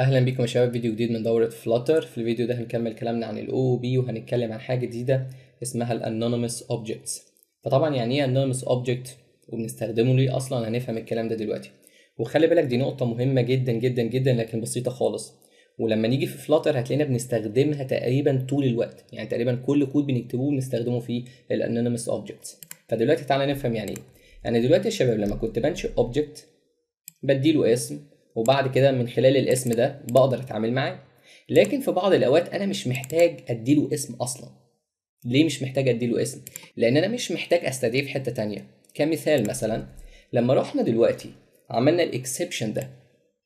اهلا بيكم يا شباب فيديو جديد من دوره فلاتر في الفيديو ده هنكمل كلامنا عن الاو بي وهنتكلم عن حاجه جديده اسمها الانونيمس اوبجكتس فطبعا يعني ايه انونيمس اوبجكت وبنستخدمه ليه اصلا هنفهم الكلام ده دلوقتي وخلي بالك دي نقطه مهمه جدا جدا جدا لكن بسيطه خالص ولما نيجي في فلاتر هتلاقينا بنستخدمها تقريبا طول الوقت يعني تقريبا كل كود بنكتبه بنستخدمه في الانونيمس اوبجكتس فدلوقتي تعالى نفهم يعني ايه يعني دلوقتي يا شباب لما كنت بنشئ اوبجكت بديله اسم وبعد كده من خلال الاسم ده بقدر اتعامل معاه لكن في بعض الاوقات انا مش محتاج اديله اسم اصلا ليه مش محتاج اديله اسم لان انا مش محتاج استدعيه في حته تانية كمثال مثلا لما رحنا دلوقتي عملنا الاكسبشن ده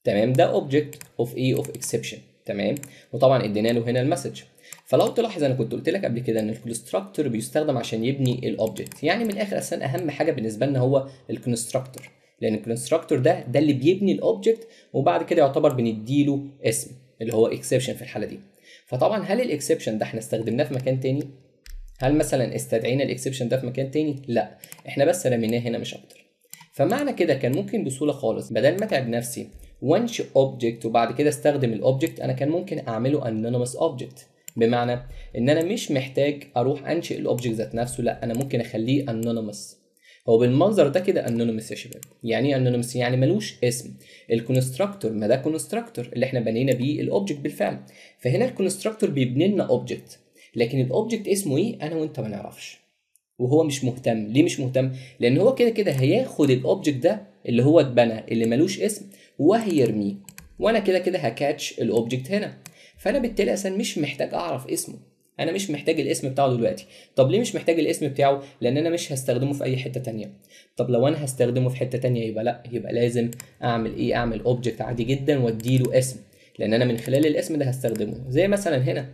تمام ده اوبجكت اوف اي اوف اكسبشن تمام وطبعا ادينا له هنا المسج فلو تلاحظ انا كنت قلت لك قبل كده ان الكونستراكتور بيستخدم عشان يبني الاوبجكت يعني من الاخر اصلا اهم حاجه بالنسبه لنا هو الكونستراكتور لان الكونستراكتور ده ده اللي بيبني الاوبجكت وبعد كده يعتبر بنديله اسم اللي هو اكسبشن في الحاله دي فطبعا هل الاكسبشن ده احنا استخدمناه في مكان تاني هل مثلا استدعينا الاكسبشن ده في مكان تاني لا احنا بس رميناه هنا مش اكتر فمعنى كده كان ممكن بسهوله خالص بدل ما اتعب نفسي وانش اوبجكت وبعد كده استخدم الاوبجكت انا كان ممكن اعمله انونيمس اوبجكت بمعنى ان انا مش محتاج اروح انشئ الاوبجكت ذات نفسه لا انا ممكن اخليه انونيمس هو بالمنظر ده كده انونيمس يا شباب يعني ايه انونيمس يعني ملوش اسم الكونستراكتور ما ده كونستراكتور اللي احنا بنينا بيه الاوبجكت بالفعل فهنا الكونستراكتور بيبني لنا اوبجكت لكن الاوبجكت اسمه ايه انا وانت ما نعرفش وهو مش مهتم ليه مش مهتم لان هو كده كده هياخد الاوبجكت ده اللي هو اتبنى اللي ملوش اسم وهيرميه وانا كده كده هكاتش الاوبجكت هنا فانا بالتالي اصلا مش محتاج اعرف اسمه انا مش محتاج الاسم بتاعه دلوقتي طب ليه مش محتاج الاسم بتاعه لان انا مش هستخدمه في اي حته تانية طب لو انا هستخدمه في حته تانية يبقى لا يبقى لازم اعمل ايه اعمل اوبجكت عادي جدا واديله اسم لان انا من خلال الاسم ده هستخدمه زي مثلا هنا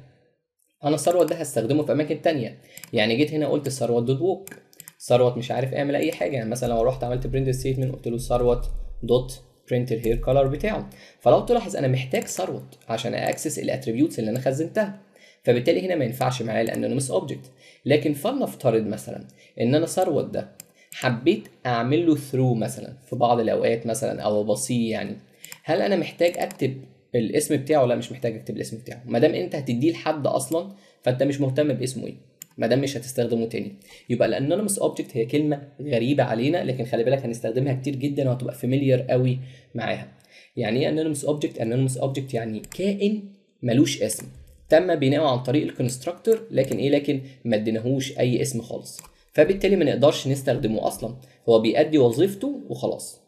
انا الثروت ده هستخدمه في اماكن تانية يعني جيت هنا قلت ثروت دوت ووك ثروت مش عارف اعمل اي حاجه يعني مثلا لو رحت عملت برنت ستيتمنت قلت له ثروت دوت برنت الهير كلر بتاعه فلو تلاحظ انا محتاج ثروت عشان اكسس الاتريبيوتس اللي انا خزنتها فبالتالي هنا ما ينفعش معايا مس اوبجكت لكن فلنفترض مثلا ان انا ثروت ده حبيت اعمل له ثرو مثلا في بعض الاوقات مثلا او ابصيه يعني هل انا محتاج اكتب الاسم بتاعه لا مش محتاج اكتب الاسم بتاعه ما دام انت هتديه لحد اصلا فانت مش مهتم باسمه ايه ما دام مش هتستخدمه تاني يبقى الانونيمس اوبجكت هي كلمه غريبه علينا لكن خلي بالك هنستخدمها كتير جدا وهتبقى فاميليار قوي معاها يعني ايه انونيمس اوبجكت انونيمس اوبجكت يعني كائن ملوش اسم تم بناؤه عن طريق الكونستراكتور لكن ايه لكن ما اديناهوش اي اسم خالص فبالتالي ما نقدرش نستخدمه اصلا هو بيأدي وظيفته وخلاص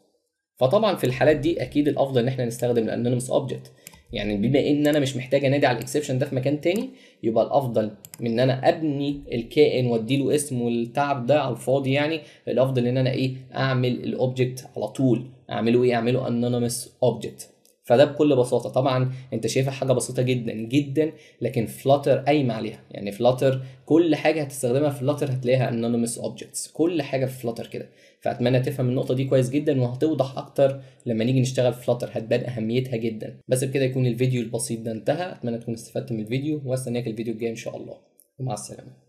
فطبعا في الحالات دي اكيد الافضل ان احنا نستخدم الانونيمس اوبجكت يعني بما ان انا مش محتاج انادي على الاكسبشن ده في مكان تاني يبقى الافضل من ان انا ابني الكائن واديله اسم والتعب ده على الفاضي يعني الافضل ان انا ايه اعمل الاوبجكت على طول اعمله ايه اعمله انونيمس اوبجكت فده بكل بساطه طبعا انت شايفها حاجه بسيطه جدا جدا لكن فلاتر قايمه عليها يعني فلاتر كل حاجه هتستخدمها في فلاتر هتلاقيها انونيمس اوبجكتس كل حاجه في فلاتر كده فاتمنى تفهم النقطه دي كويس جدا وهتوضح اكتر لما نيجي نشتغل في فلاتر هتبان اهميتها جدا بس بكده يكون الفيديو البسيط ده انتهى اتمنى تكون استفدت من الفيديو واستناك الفيديو الجاي ان شاء الله ومع السلامه